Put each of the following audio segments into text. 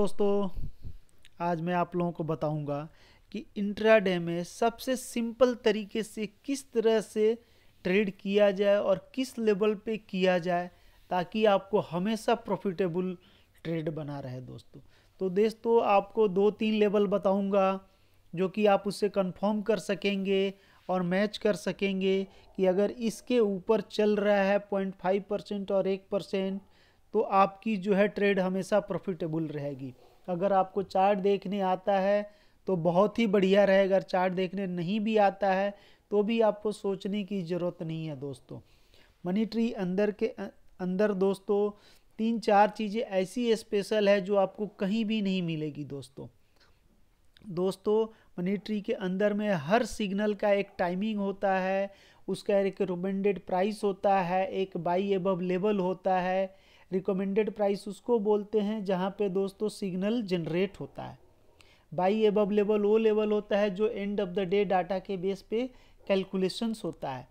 दोस्तों आज मैं आप लोगों को बताऊंगा कि इंट्राडे में सबसे सिंपल तरीके से किस तरह से ट्रेड किया जाए और किस लेवल पे किया जाए ताकि आपको हमेशा प्रॉफिटेबल ट्रेड बना रहे दोस्तों तो दोस्तों आपको दो तीन लेवल बताऊंगा जो कि आप उससे कंफर्म कर सकेंगे और मैच कर सकेंगे कि अगर इसके ऊपर चल रहा है पॉइंट फाइव परसेंट और एक परसेंट तो आपकी जो है ट्रेड हमेशा प्रॉफिटेबल रहेगी अगर आपको चार्ट देखने आता है तो बहुत ही बढ़िया रहेगा अगर चार्ट देखने नहीं भी आता है तो भी आपको सोचने की ज़रूरत नहीं है दोस्तों मनी ट्री अंदर के अंदर दोस्तों तीन चार चीज़ें ऐसी स्पेशल है जो आपको कहीं भी नहीं मिलेगी दोस्तों दोस्तों मनी ट्री के अंदर में हर सिग्नल का एक टाइमिंग होता है उसका एक रिकमेंडेड प्राइस होता है एक बाई एबव लेवल होता है रिकमेंडेड प्राइस उसको बोलते हैं जहाँ पे दोस्तों सिग्नल जनरेट होता है बाई एबव लेवल वो लेवल होता है जो end of the day data के बेस पे कैलकुलेशंस होता है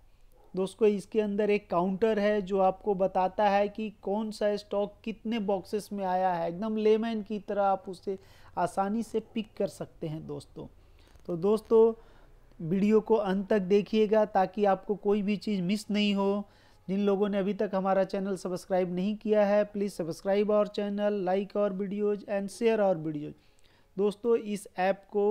दोस्तों इसके अंदर एक काउंटर है जो आपको बताता है कि कौन सा स्टॉक कितने बॉक्सेस में आया है एकदम लेमैन की तरह आप उसे आसानी से पिक कर सकते हैं दोस्तों तो दोस्तों वीडियो को अंत तक देखिएगा ताकि आपको कोई भी चीज़ मिस नहीं हो जिन लोगों ने अभी तक हमारा चैनल सब्सक्राइब नहीं किया है प्लीज़ सब्सक्राइब और चैनल लाइक और वीडियोज एंड शेयर और वीडियोज दोस्तों इस ऐप को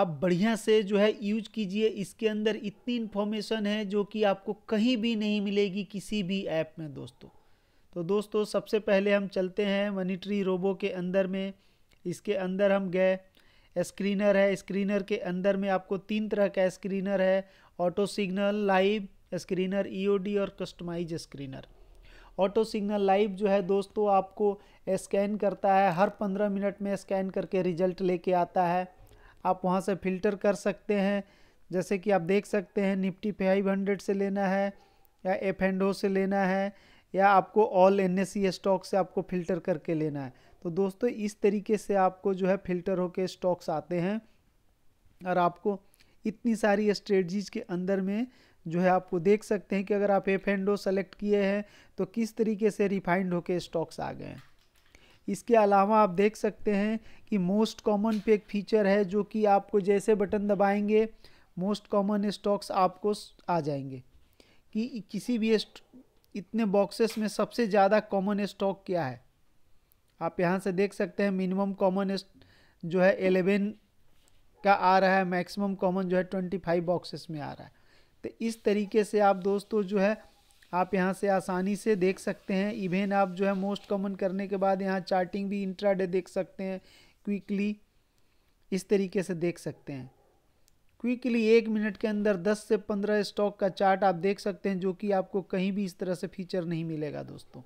आप बढ़िया से जो है यूज कीजिए इसके अंदर इतनी इन्फॉर्मेशन है जो कि आपको कहीं भी नहीं मिलेगी किसी भी ऐप में दोस्तों तो दोस्तों सबसे पहले हम चलते हैं मनीट्री रोबो के अंदर में इसके अंदर हम गए स्क्रीनर है स्क्रीनर के अंदर में आपको तीन तरह का स्क्रीनर है auto signal live screener EOD e और customize screener auto signal live जो है दोस्तों आपको स्कैन करता है हर पंद्रह मिनट में स्कैन करके रिजल्ट लेके आता है आप वहाँ से फ़िल्टर कर सकते हैं जैसे कि आप देख सकते हैं निफ्टी फाइव हंड्रेड से लेना है या एफ एंड ओ से लेना है या आपको ऑल एन स्टॉक से आपको फ़िल्टर करके लेना है तो दोस्तों इस तरीके से आपको जो है फ़िल्टर होके स्टॉक्स आते हैं और आपको इतनी सारी स्ट्रेटजीज के अंदर में जो है आपको देख सकते हैं कि अगर आप एफ एंड ओ सेलेक्ट किए हैं तो किस तरीके से रिफाइंड होकर स्टॉक्स आ गए हैं इसके अलावा आप देख सकते हैं कि मोस्ट कॉमन पे एक फीचर है जो कि आपको जैसे बटन दबाएंगे मोस्ट कॉमन स्टॉक्स आपको आ जाएंगे कि किसी भी इतने बॉक्सेस में सबसे ज़्यादा कॉमन स्टॉक क्या है आप यहाँ से देख सकते हैं मिनिमम कॉमन जो है एलेवन का आ रहा है मैक्सिमम कॉमन जो है ट्वेंटी फाइव बॉक्सेस में आ रहा है तो इस तरीके से आप दोस्तों जो है आप यहाँ से आसानी से देख सकते हैं इवेन आप जो है मोस्ट कॉमन करने के बाद यहाँ चार्टिंग भी इंट्राडे देख सकते हैं क्विकली इस तरीके से देख सकते हैं क्विकली एक मिनट के अंदर 10 से 15 स्टॉक का चार्ट आप देख सकते हैं जो कि आपको कहीं भी इस तरह से फीचर नहीं मिलेगा दोस्तों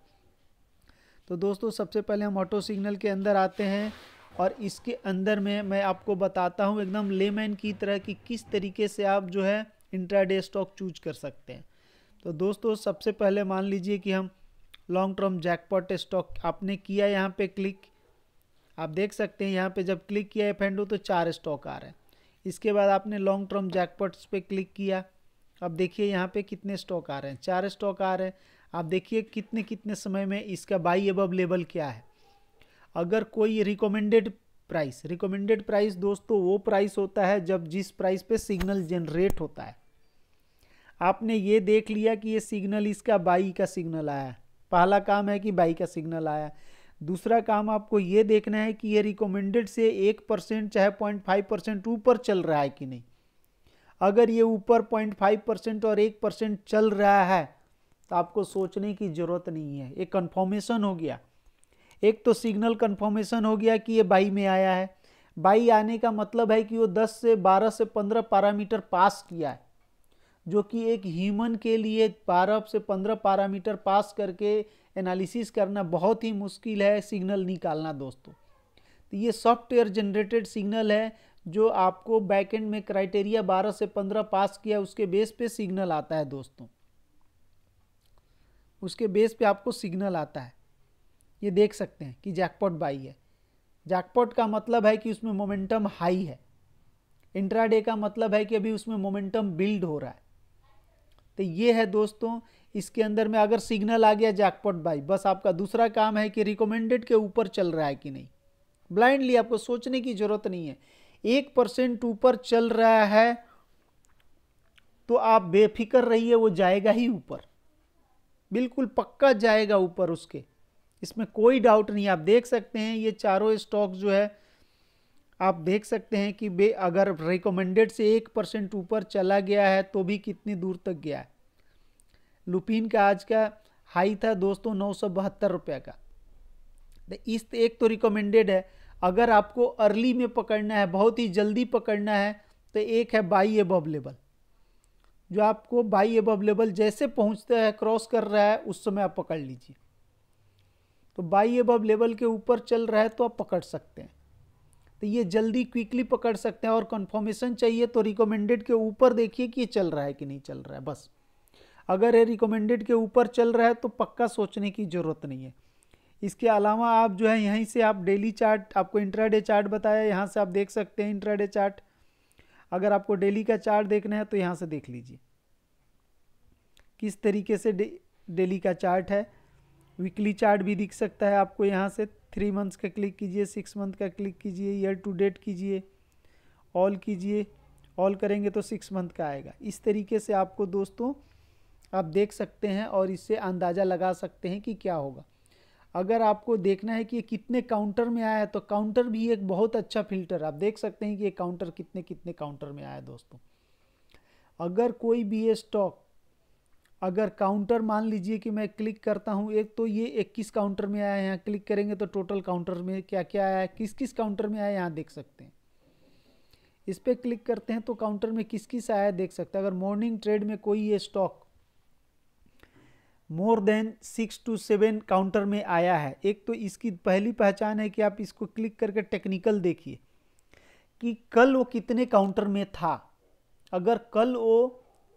तो दोस्तों सबसे पहले हम ऑटो सिग्नल के अंदर आते हैं और इसके अंदर में मैं आपको बताता हूँ एकदम लेमैन की तरह कि किस तरीके से आप जो है इंट्राडे स्टॉक चूज कर सकते हैं तो दोस्तों सबसे पहले मान लीजिए कि हम लॉन्ग टर्म जैकपॉट स्टॉक आपने किया यहाँ पे क्लिक आप देख सकते हैं यहाँ पे जब क्लिक किया है फेंडो तो चार स्टॉक आ रहे हैं इसके बाद आपने लॉन्ग टर्म जैकपॉट्स पे क्लिक किया अब देखिए यहाँ पे कितने स्टॉक आ रहे हैं चार स्टॉक आ रहे हैं आप देखिए कितने कितने समय में इसका बाई एबव लेवल क्या है अगर कोई रिकमेंडेड प्राइस रिकमेंडेड प्राइस दोस्तों वो प्राइस होता है जब जिस प्राइस पे सिग्नल जनरेट होता है आपने ये देख लिया कि ये सिग्नल इसका बाई का सिग्नल आया पहला काम है कि बाई का सिग्नल आया दूसरा काम आपको ये देखना है कि ये रिकमेंडेड से एक परसेंट चाहे पॉइंट फाइव परसेंट ऊपर चल रहा है कि नहीं अगर ये ऊपर पॉइंट फाइव परसेंट और एक परसेंट चल रहा है तो आपको सोचने की ज़रूरत नहीं है ये कन्फर्मेशन हो गया एक तो सिग्नल कन्फर्मेशन हो गया कि ये बाई में आया है बाई आने का मतलब है कि वो 10 से 12 से 15 पैरामीटर पास किया है जो कि एक ह्यूमन के लिए 12 से 15 पैरामीटर पास करके एनालिसिस करना बहुत ही मुश्किल है सिग्नल निकालना दोस्तों तो ये सॉफ्टवेयर जनरेटेड सिग्नल है जो आपको बैकएंड में क्राइटेरिया 12 से 15 पास किया उसके बेस पे सिग्नल आता है दोस्तों उसके बेस पे आपको सिग्नल आता है ये देख सकते हैं कि जैकपॉट बाई है जैकपॉट का मतलब है कि उसमें मोमेंटम हाई है इंट्राडे का मतलब है कि अभी उसमें मोमेंटम बिल्ड हो रहा है तो ये है दोस्तों इसके अंदर में अगर सिग्नल आ गया जैकपॉट बाई बस आपका दूसरा काम है कि रिकमेंडेड के ऊपर चल रहा है कि नहीं ब्लाइंडली आपको सोचने की ज़रूरत नहीं है एक परसेंट ऊपर चल रहा है तो आप बेफिक्र रहिए वो जाएगा ही ऊपर बिल्कुल पक्का जाएगा ऊपर उसके इसमें कोई डाउट नहीं आप देख सकते हैं ये चारों स्टॉक जो है आप देख सकते हैं कि वे अगर रिकमेंडेड से एक परसेंट ऊपर चला गया है तो भी कितनी दूर तक गया है लुपिन का आज का हाई था दोस्तों नौ सौ बहत्तर रुपये का तो इस तो एक तो रिकमेंडेड है अगर आपको अर्ली में पकड़ना है बहुत ही जल्दी पकड़ना है तो एक है बाई एबव लेवल जो आपको बाई एबव लेवल जैसे पहुंचता है क्रॉस कर रहा है उस समय आप पकड़ लीजिए तो बाई एबव लेवल के ऊपर चल रहा है तो आप पकड़ सकते हैं तो ये जल्दी क्विकली पकड़ सकते हैं और कन्फर्मेशन चाहिए तो रिकमेंडेड के ऊपर देखिए कि ये चल रहा है कि नहीं चल रहा है बस अगर ये रिकमेंडेड के ऊपर चल रहा है तो पक्का सोचने की ज़रूरत नहीं है इसके अलावा आप जो है यहीं से आप डेली चार्ट आपको इंट्राडे चार्ट बताया यहाँ से आप देख सकते हैं इंट्राडे चार्ट अगर आपको डेली का चार्ट देखना है तो यहाँ से देख लीजिए किस तरीके से डेली का चार्ट है वीकली चार्ट भी दिख सकता है आपको यहाँ से थ्री मंथ्स का क्लिक कीजिए सिक्स मंथ का क्लिक कीजिए ईयर टू डेट कीजिए ऑल कीजिए ऑल करेंगे तो सिक्स मंथ का आएगा इस तरीके से आपको दोस्तों आप देख सकते हैं और इससे अंदाज़ा लगा सकते हैं कि क्या होगा अगर आपको देखना है कि ये कितने काउंटर में आया है तो काउंटर भी एक बहुत अच्छा फिल्टर आप देख सकते हैं कि ये काउंटर कितने कितने काउंटर में आया है दोस्तों अगर कोई भी ये स्टॉक अगर काउंटर मान लीजिए कि मैं क्लिक करता हूँ एक तो ये 21 काउंटर में आया है यहाँ क्लिक करेंगे तो टोटल काउंटर में क्या क्या आया है किस किस काउंटर में आया यहाँ देख सकते हैं इस पर क्लिक करते हैं तो काउंटर में किस किस आया देख सकते हैं अगर मॉर्निंग ट्रेड में कोई ये stock more than six to seven counter में आया है एक तो इसकी पहली पहचान है कि आप इसको क्लिक करके टेक्निकल देखिए कि कल वो कितने काउंटर में था अगर कल वो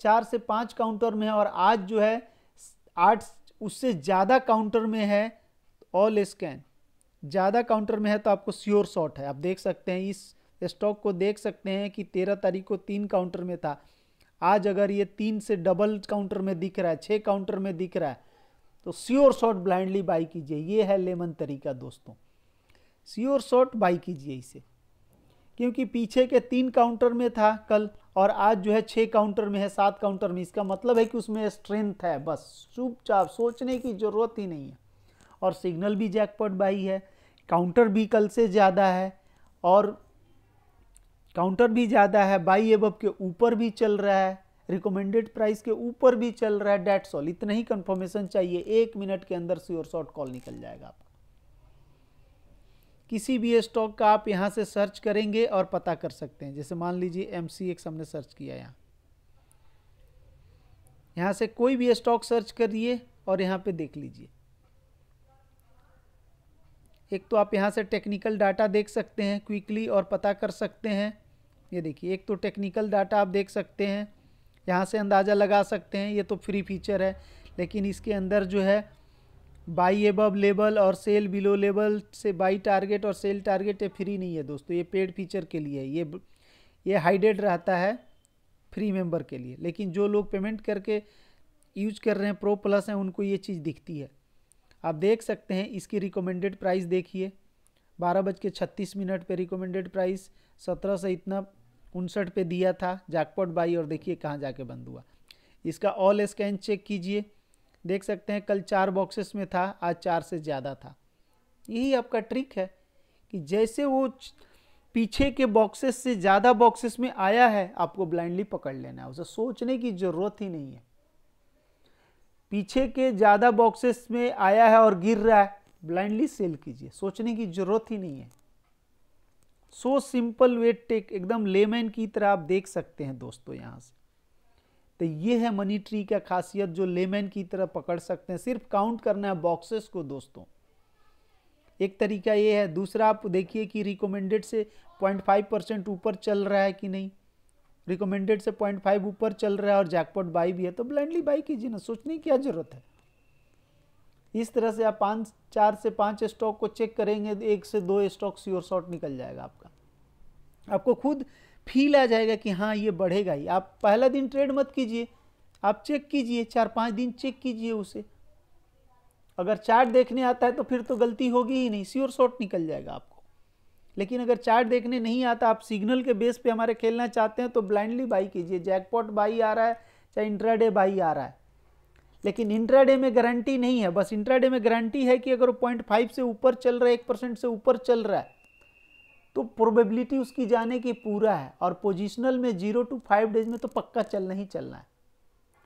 चार से पाँच काउंटर में है और आज जो है आठ उससे ज़्यादा काउंटर में है ऑल स्कैन ज़्यादा काउंटर में है तो आपको श्योर शॉट है आप देख सकते हैं इस स्टॉक को देख सकते हैं कि तेरह तारीख को तीन काउंटर में था आज अगर ये तीन से डबल काउंटर में दिख रहा है छः काउंटर में दिख रहा है तो श्योर शॉट ब्लाइंडली बाई कीजिए ये है लेमन तरीका दोस्तों श्योर शॉट बाई कीजिए इसे क्योंकि पीछे के तीन काउंटर में था कल और आज जो है छः काउंटर में है सात काउंटर में इसका मतलब है कि उसमें स्ट्रेंथ है बस चुपचाप सोचने की ज़रूरत ही नहीं है और सिग्नल भी जैकपॉट बाई है काउंटर भी कल से ज़्यादा है और काउंटर भी ज़्यादा है बाई एबब के ऊपर भी चल रहा है रिकमेंडेड प्राइस के ऊपर भी चल रहा है डेट सॉल इतना ही कंफर्मेशन चाहिए एक मिनट के अंदर श्योर शॉर्ट कॉल निकल जाएगा किसी भी स्टॉक का आप यहाँ से सर्च करेंगे और पता कर सकते हैं जैसे मान लीजिए एम सी एक्स हमने सर्च किया यहाँ यहाँ से कोई भी स्टॉक सर्च करिए और यहाँ पे देख लीजिए एक तो आप यहाँ से टेक्निकल डाटा देख सकते हैं क्विकली और पता कर सकते हैं ये देखिए एक तो टेक्निकल डाटा आप देख सकते हैं यहाँ से अंदाज़ा लगा सकते हैं ये तो फ्री फीचर है लेकिन इसके अंदर जो है बाई एबव लेवल और सेल बिलो लेवल से बाई टारगेट और सेल टारगेट ये फ्री नहीं है दोस्तों ये पेड फीचर के लिए ये ये हाइडेड रहता है फ्री मेंबर के लिए लेकिन जो लोग पेमेंट करके यूज कर रहे हैं प्रो प्लस हैं उनको ये चीज़ दिखती है आप देख सकते हैं इसकी रिकमेंडेड प्राइस देखिए बारह बज के छत्तीस मिनट पर रिकमेंडेड प्राइस सत्रह से इतना उनसठ पे दिया था जैकपॉट बाई और देखिए कहाँ जाके बंद हुआ इसका ऑल स्कैन चेक कीजिए देख सकते हैं कल चार बॉक्सेस में था आज चार से ज़्यादा था यही आपका ट्रिक है कि जैसे वो पीछे के बॉक्सेस से ज़्यादा बॉक्सेस में आया है आपको ब्लाइंडली पकड़ लेना है उसे सोचने की ज़रूरत ही नहीं है पीछे के ज़्यादा बॉक्सेस में आया है और गिर रहा है ब्लाइंडली सेल कीजिए सोचने की ज़रूरत ही नहीं है सो सिंपल वेट टेक एकदम लेमैन की तरह आप देख सकते हैं दोस्तों यहाँ से तो ये है मनी ट्री का खासियत जो लेमैन की तरह पकड़ सकते हैं सिर्फ काउंट करना है बॉक्सेस को दोस्तों एक तरीका ये है दूसरा आप देखिए कि रिकमेंडेड से 0.5 परसेंट ऊपर चल रहा है कि नहीं रिकमेंडेड से 0.5 ऊपर चल रहा है और जैकपॉट बाई भी है तो ब्लाइंडली बाई कीजिए ना सोचने की क्या ज़रूरत है इस तरह से आप पाँच चार से पाँच स्टॉक को चेक करेंगे एक से दो स्टॉक श्योर शॉर्ट निकल जाएगा आपका आपको खुद फील आ जाएगा कि हाँ ये बढ़ेगा ही आप पहला दिन ट्रेड मत कीजिए आप चेक कीजिए चार पाँच दिन चेक कीजिए उसे अगर चार्ट देखने आता है तो फिर तो गलती होगी ही नहीं श्योर शॉर्ट निकल जाएगा आपको लेकिन अगर चार्ट देखने नहीं आता आप सिग्नल के बेस पे हमारे खेलना चाहते हैं तो ब्लाइंडली बाई कीजिए जैकपॉट बाई आ रहा है चाहे इंट्राडे बाई आ रहा है लेकिन इंट्राडे में गारंटी नहीं है बस इंट्राडे में गारंटी है कि अगर वो पॉइंट फाइव से ऊपर चल रहा है एक परसेंट से ऊपर चल रहा है तो प्रोबेबिलिटी उसकी जाने की पूरा है और पोजिशनल में जीरो टू फाइव डेज में तो पक्का चलना ही चलना है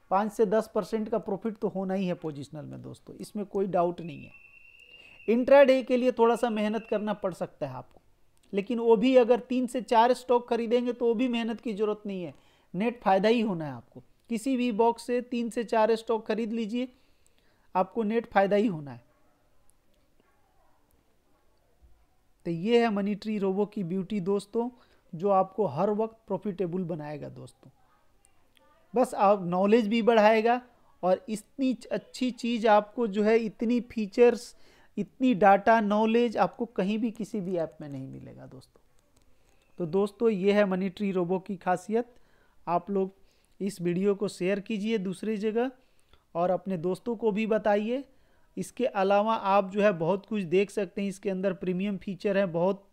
पाँच से दस परसेंट का प्रॉफिट तो होना ही है पोजिशनल में दोस्तों इसमें कोई डाउट नहीं है इंट्राडे के लिए थोड़ा सा मेहनत करना पड़ सकता है आपको लेकिन वो भी अगर तीन से चार स्टॉक खरीदेंगे तो वो भी मेहनत की ज़रूरत नहीं है नेट फ़ायदा ही होना है आपको किसी भी बॉक्स से तीन से चार स्टॉक खरीद लीजिए आपको नेट फ़ायदा ही होना है तो ये है मनी ट्री रोबो की ब्यूटी दोस्तों जो आपको हर वक्त प्रॉफिटेबल बनाएगा दोस्तों बस आप नॉलेज भी बढ़ाएगा और इतनी अच्छी चीज़ आपको जो है इतनी फीचर्स इतनी डाटा नॉलेज आपको कहीं भी किसी भी ऐप में नहीं मिलेगा दोस्तों तो दोस्तों ये है मनी ट्री रोबो की खासियत आप लोग इस वीडियो को शेयर कीजिए दूसरी जगह और अपने दोस्तों को भी बताइए इसके अलावा आप जो है बहुत कुछ देख सकते हैं इसके अंदर प्रीमियम फीचर है बहुत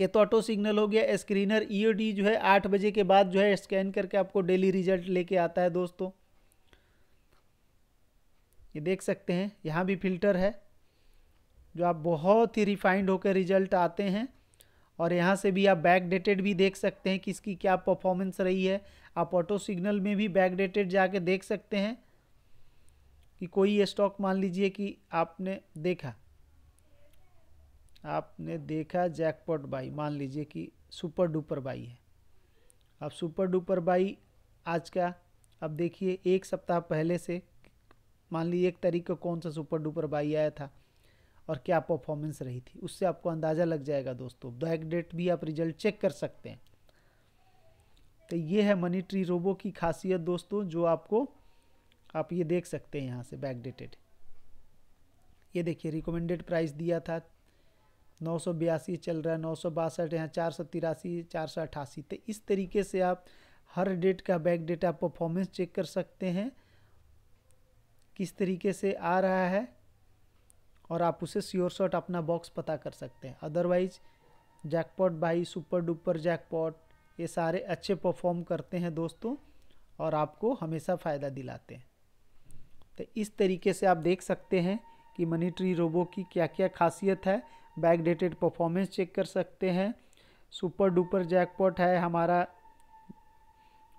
ये तो ऑटो सिग्नल हो गया स्क्रीनर ईओडी e जो है आठ बजे के बाद जो है स्कैन करके आपको डेली रिजल्ट लेके आता है दोस्तों ये देख सकते हैं यहाँ भी फिल्टर है जो आप बहुत ही रिफाइंड होकर रिजल्ट आते हैं और यहाँ से भी आप बैक डेटेड भी देख सकते हैं किसकी क्या परफॉर्मेंस रही है आप ऑटो सिग्नल में भी बैक डेटेड जाके देख सकते हैं कि कोई ये स्टॉक मान लीजिए कि आपने देखा आपने देखा जैकपॉट बाई मान लीजिए कि सुपर डुपर बाई है अब सुपर डुपर बाई आज का अब देखिए एक सप्ताह पहले से मान लीजिए एक तारीख को कौन सा सुपर डुपर बाई आया था और क्या परफॉर्मेंस रही थी उससे आपको अंदाज़ा लग जाएगा दोस्तों बैक डेट भी आप रिजल्ट चेक कर सकते हैं तो ये है मनी ट्री रोबो की खासियत दोस्तों जो आपको आप ये देख सकते हैं यहाँ से बैक डेटेड ये देखिए रिकमेंडेड प्राइस दिया था नौ सौ बयासी चल रहा है नौ सौ बासठ यहाँ चार सौ तिरासी चार सौ अट्ठासी तो इस तरीके से आप हर डेट का बैक डेटा परफॉर्मेंस चेक कर सकते हैं किस तरीके से आ रहा है और आप उसे श्योर शॉट अपना बॉक्स पता कर सकते हैं otherwise jackpot buy super duper jackpot ये सारे अच्छे परफॉर्म करते हैं दोस्तों और आपको हमेशा फ़ायदा दिलाते हैं तो इस तरीके से आप देख सकते हैं कि मनी ट्री रोबो की क्या क्या खासियत है बैक डेटेड परफॉर्मेंस चेक कर सकते हैं सुपर डुपर जैकपॉट है हमारा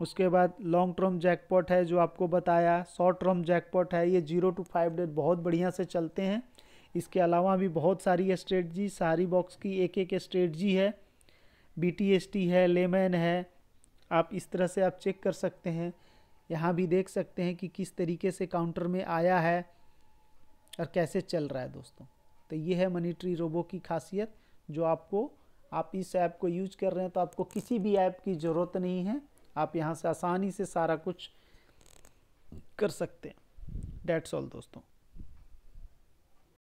उसके बाद लॉन्ग टर्म जैकपॉट है जो आपको बताया शॉर्ट टर्म जैकपॉट है ये जीरो टू फाइव डेट बहुत बढ़िया से चलते हैं इसके अलावा भी बहुत सारी स्ट्रेटजी सारी बॉक्स की एक एक स्ट्रेटजी है बी है लेमैन है आप इस तरह से आप चेक कर सकते हैं यहाँ भी देख सकते हैं कि किस तरीके से काउंटर में आया है और कैसे चल रहा है दोस्तों तो ये है मनीट्री रोबो की खासियत जो आपको आप इस ऐप को यूज कर रहे हैं तो आपको किसी भी ऐप की ज़रूरत नहीं है आप यहाँ से आसानी से सारा कुछ कर सकते हैं डेट्स ऑल दोस्तों